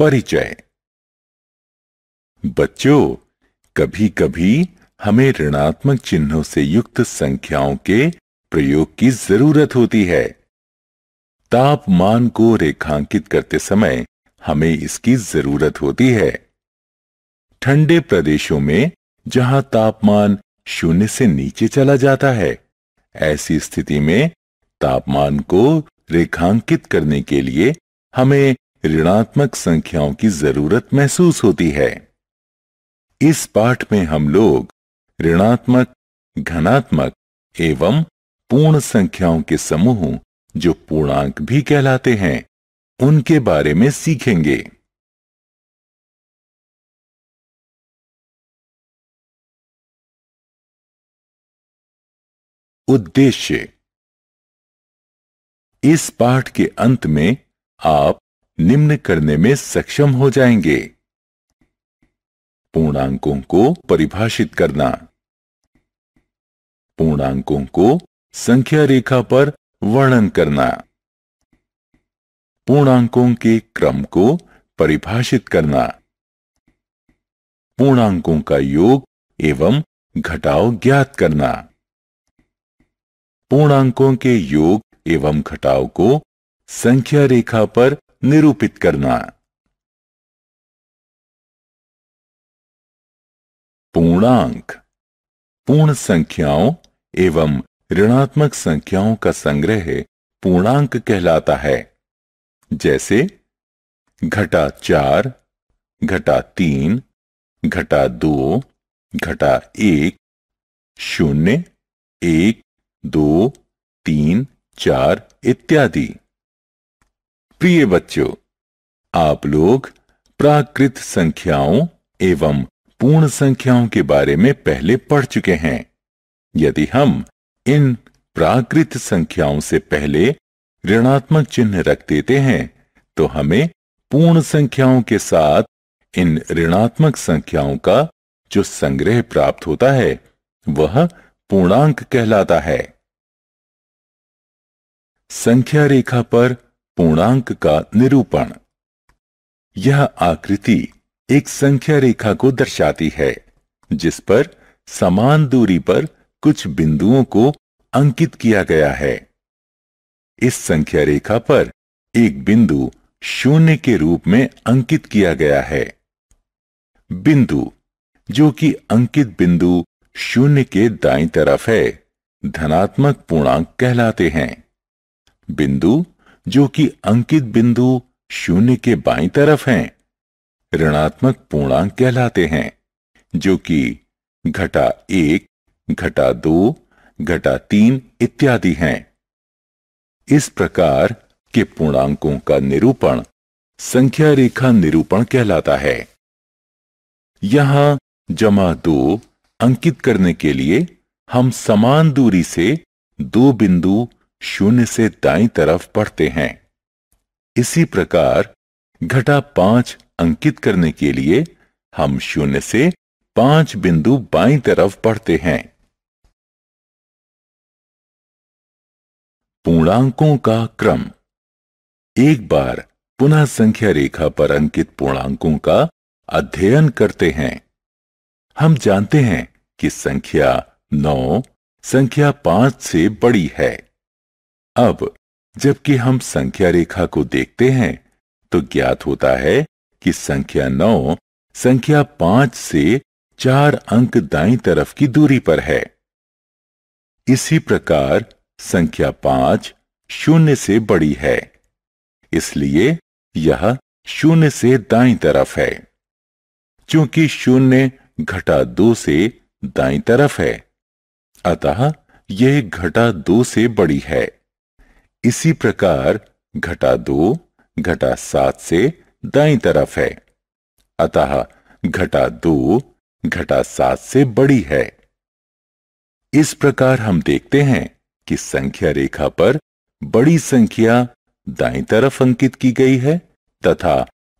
परिचय बच्चों कभी कभी हमें ऋणात्मक चिन्हों से युक्त संख्याओं के प्रयोग की जरूरत होती है तापमान को रेखांकित करते समय हमें इसकी जरूरत होती है ठंडे प्रदेशों में जहां तापमान शून्य से नीचे चला जाता है ऐसी स्थिति में तापमान को रेखांकित करने के लिए हमें ऋणात्मक संख्याओं की जरूरत महसूस होती है इस पाठ में हम लोग ऋणात्मक घनात्मक एवं पूर्ण संख्याओं के समूह जो पूर्णांक भी कहलाते हैं उनके बारे में सीखेंगे उद्देश्य इस पाठ के अंत में आप निम्न करने में सक्षम हो जाएंगे पूर्णांकों को परिभाषित करना पूर्णांकों को संख्या रेखा पर वर्णन करना पूर्णांकों के क्रम को परिभाषित करना पूर्णांकों का योग एवं घटाव ज्ञात करना पूर्णांकों के योग एवं घटाव को संख्या रेखा पर निरूपित करना पूर्णांक पूर्ण संख्याओं एवं ऋणात्मक संख्याओं का संग्रह पूर्णांक कहलाता है जैसे घटा चार घटा तीन घटा दो घटा एक शून्य एक दो तीन चार इत्यादि प्रिय बच्चों आप लोग प्राकृत संख्याओं एवं पूर्ण संख्याओं के बारे में पहले पढ़ चुके हैं यदि हम इन प्राकृत संख्याओं से पहले ऋणात्मक चिन्ह रख देते हैं तो हमें पूर्ण संख्याओं के साथ इन ऋणात्मक संख्याओं का जो संग्रह प्राप्त होता है वह पूर्णांक कहलाता है संख्या रेखा पर पूर्णांक का निरूपण यह आकृति एक संख्या रेखा को दर्शाती है जिस पर समान दूरी पर कुछ बिंदुओं को अंकित किया गया है इस संख्या रेखा पर एक बिंदु शून्य के रूप में अंकित किया गया है बिंदु जो कि अंकित बिंदु शून्य के दाई तरफ है धनात्मक पूर्णांक कहलाते हैं बिंदु जो कि अंकित बिंदु शून्य के बाई तरफ हैं ऋणात्मक पूर्णांक कहलाते हैं जो कि घटा एक घटा दो घटा तीन इत्यादि हैं इस प्रकार के पूर्णांकों का निरूपण संख्या रेखा निरूपण कहलाता है यहां जमा दो अंकित करने के लिए हम समान दूरी से दो बिंदु शून्य से दाई तरफ बढ़ते हैं इसी प्रकार घटा पांच अंकित करने के लिए हम शून्य से पांच बिंदु बाई तरफ बढ़ते हैं पूर्णांकों का क्रम एक बार पुनः संख्या रेखा पर अंकित पूर्णांकों का अध्ययन करते हैं हम जानते हैं कि संख्या नौ संख्या पांच से बड़ी है अब जबकि हम संख्या रेखा को देखते हैं तो ज्ञात होता है कि संख्या नौ संख्या पांच से चार अंक दाई तरफ की दूरी पर है इसी प्रकार संख्या पांच शून्य से बड़ी है इसलिए यह शून्य से दाई तरफ है क्योंकि शून्य घटा दो से दाई तरफ है अतः यह घटा दो से बड़ी है इसी प्रकार घटा दो घटा सात से दाई तरफ है अतः घटा दो घटा सात से बड़ी है इस प्रकार हम देखते हैं कि संख्या रेखा पर बड़ी संख्या दाई तरफ अंकित की गई है तथा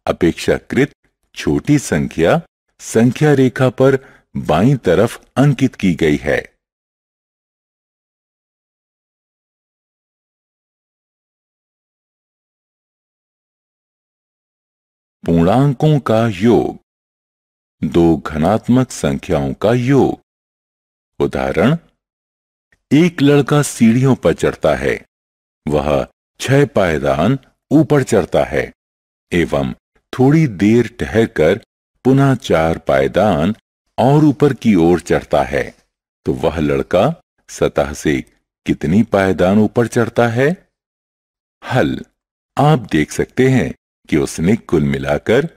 अपेक्षाकृत छोटी संख्या संख्या रेखा पर बाई तरफ अंकित की गई है पूर्णांकों का योग दो घनात्मक संख्याओं का योग उदाहरण एक लड़का सीढ़ियों पर चढ़ता है वह छह पायदान ऊपर चढ़ता है एवं थोड़ी देर ठहर कर पुनः चार पायदान और ऊपर की ओर चढ़ता है तो वह लड़का सतह से कितनी पायदान ऊपर चढ़ता है हल आप देख सकते हैं कि उसने कुल मिलाकर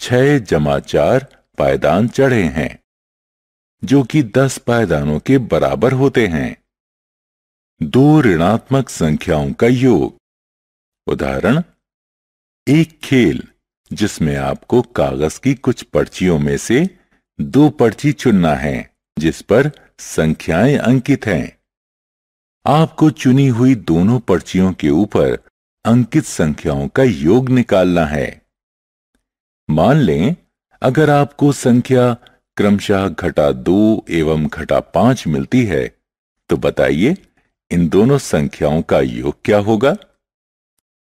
छह जमा चार पायदान चढ़े हैं जो कि दस पायदानों के बराबर होते हैं दो ऋणात्मक संख्याओं का योग उदाहरण एक खेल जिसमें आपको कागज की कुछ पर्चियों में से दो पर्ची चुनना है जिस पर संख्याएं अंकित हैं आपको चुनी हुई दोनों पर्चियों के ऊपर अंकित संख्याओं का योग निकालना है मान लें अगर आपको संख्या क्रमशः घटा दो एवं घटा पांच मिलती है तो बताइए इन दोनों संख्याओं का योग क्या होगा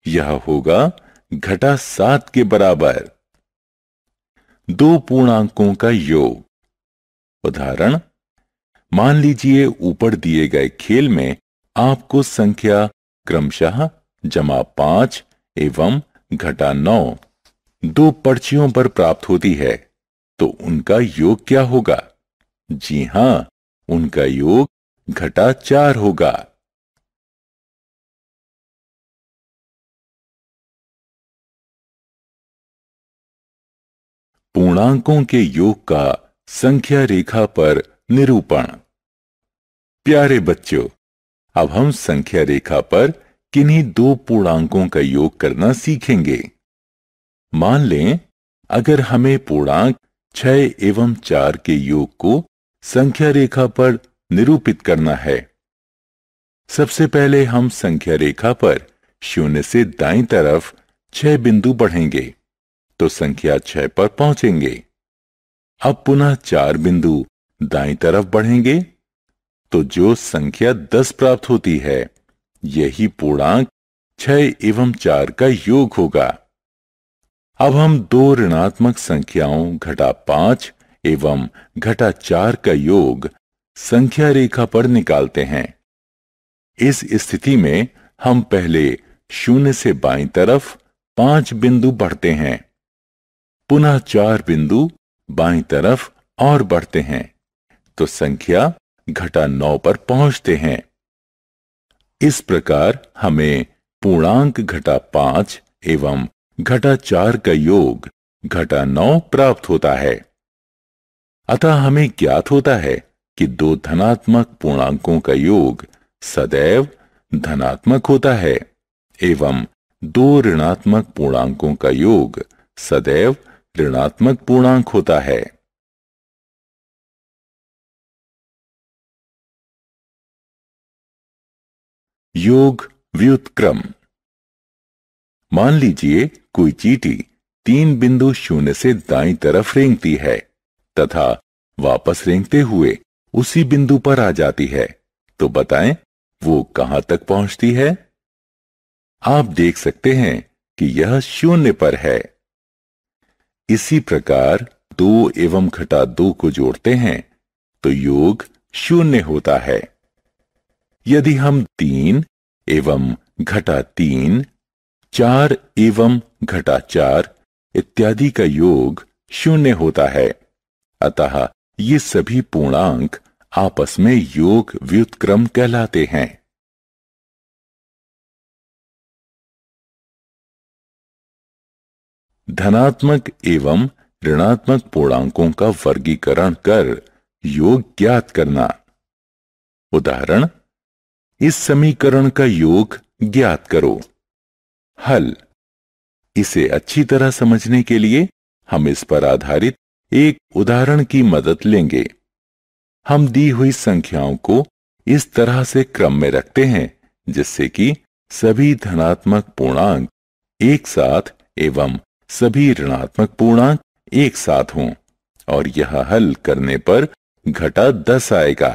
यह होगा घटा सात के बराबर दो पूर्णांकों का योग उदाहरण मान लीजिए ऊपर दिए गए खेल में आपको संख्या क्रमशः जमा पांच एवं घटा नौ दो पर्चियों पर प्राप्त होती है तो उनका योग क्या होगा जी हां उनका योग घटा चार होगा पूर्णांकों के योग का संख्या रेखा पर निरूपण प्यारे बच्चों अब हम संख्या रेखा पर किन्हीं दो पूर्णांकों का योग करना सीखेंगे मान लें अगर हमें पूर्णांक छह एवं चार के योग को संख्या रेखा पर निरूपित करना है सबसे पहले हम संख्या रेखा पर शून्य से दाई तरफ छह बिंदु बढ़ेंगे तो संख्या छह पर पहुंचेंगे अब पुनः चार बिंदु दाई तरफ बढ़ेंगे तो जो संख्या दस प्राप्त होती है यही पूर्णांक छह एवं चार का योग होगा अब हम दो ऋणात्मक संख्याओं घटा पांच एवं घटा चार का योग संख्या रेखा पर निकालते हैं इस स्थिति में हम पहले शून्य से बाई तरफ पांच बिंदु बढ़ते हैं पुनः चार बिंदु बाई तरफ और बढ़ते हैं तो संख्या घटा नौ पर पहुंचते हैं इस प्रकार हमें पूर्णांक घटा पांच एवं घटा चार का योग घटा नौ प्राप्त होता है अतः हमें ज्ञात होता है कि दो धनात्मक पूर्णांकों का योग सदैव धनात्मक होता है एवं दो ऋणात्मक पूर्णांकों का योग सदैव ऋणात्मक पूर्णांक होता है योग व्युतक्रम मान लीजिए कोई चीटी तीन बिंदु शून्य से दाई तरफ रेंगती है तथा वापस रेंगते हुए उसी बिंदु पर आ जाती है तो बताएं वो कहां तक पहुंचती है आप देख सकते हैं कि यह शून्य पर है इसी प्रकार दो एवं घटा दो को जोड़ते हैं तो योग शून्य होता है यदि हम तीन एवं घटा तीन चार एवं घटा चार इत्यादि का योग शून्य होता है अतः ये सभी पूर्णांक आपस में योग व्युतक्रम कहलाते हैं धनात्मक एवं ऋणात्मक पूर्णांकों का वर्गीकरण कर योग ज्ञात करना उदाहरण इस समीकरण का योग ज्ञात करो हल इसे अच्छी तरह समझने के लिए हम इस पर आधारित एक उदाहरण की मदद लेंगे हम दी हुई संख्याओं को इस तरह से क्रम में रखते हैं जिससे कि सभी धनात्मक पूर्णांक एक साथ एवं सभी ऋणात्मक पूर्णांक एक साथ हों और यह हल करने पर घटा दस आएगा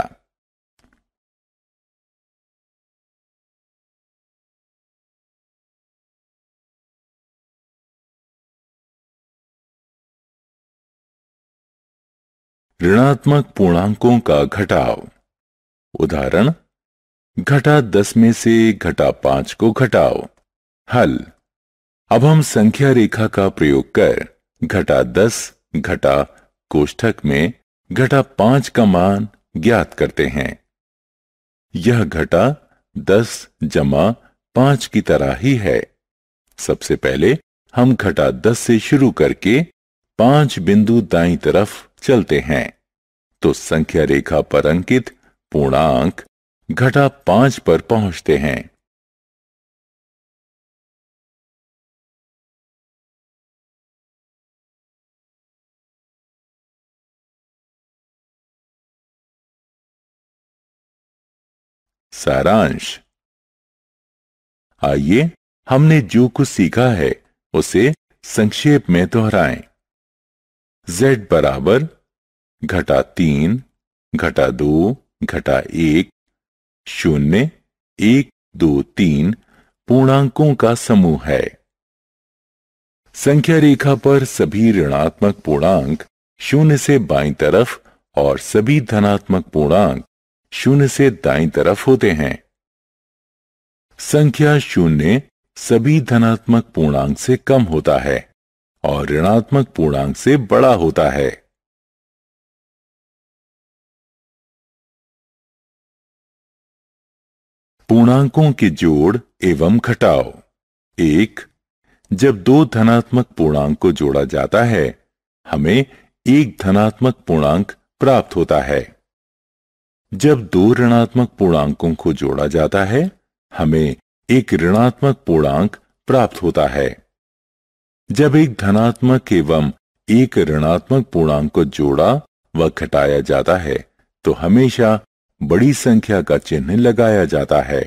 ऋणात्मक पूर्णांकों का घटाव उदाहरण घटा दस में से घटा पांच को घटाओ हल अब हम संख्या रेखा का प्रयोग कर घटा दस घटा कोष्ठक में घटा पांच का मान ज्ञात करते हैं यह घटा दस जमा पांच की तरह ही है सबसे पहले हम घटा दस से शुरू करके पांच बिंदु दाई तरफ चलते हैं तो संख्या रेखा पर अंकित पूर्णांक घटा पांच पर पहुंचते हैं सारांश आइए हमने जो कुछ सीखा है उसे संक्षेप में दोहराएं। z बराबर घटा तीन घटा दो घटा एक शून्य एक दो तीन पूर्णांकों का समूह है संख्या रेखा पर सभी ऋणात्मक पूर्णांक शून्य से बाई तरफ और सभी धनात्मक पूर्णांक शून्य से दाई तरफ होते हैं संख्या शून्य सभी धनात्मक पूर्णांक से कम होता है और ऋणात्मक पूर्णांक से बड़ा होता है पूर्णांकों के जोड़ एवं घटाओ एक जब दो धनात्मक पूर्णांक को जोड़ा जाता है हमें एक धनात्मक पूर्णांक प्राप्त होता है जब दो ऋणात्मक पूर्णांकों को जोड़ा जाता है हमें एक ऋणात्मक पूर्णांक प्राप्त होता है जब एक धनात्मक एवं एक ऋणात्मक पूर्णांक को जोड़ा व घटाया जाता है तो हमेशा बड़ी संख्या का चिन्ह लगाया जाता है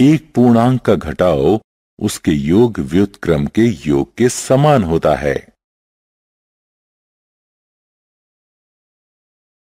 एक पूर्णांक का घटाओ उसके योग क्रम के योग के समान होता है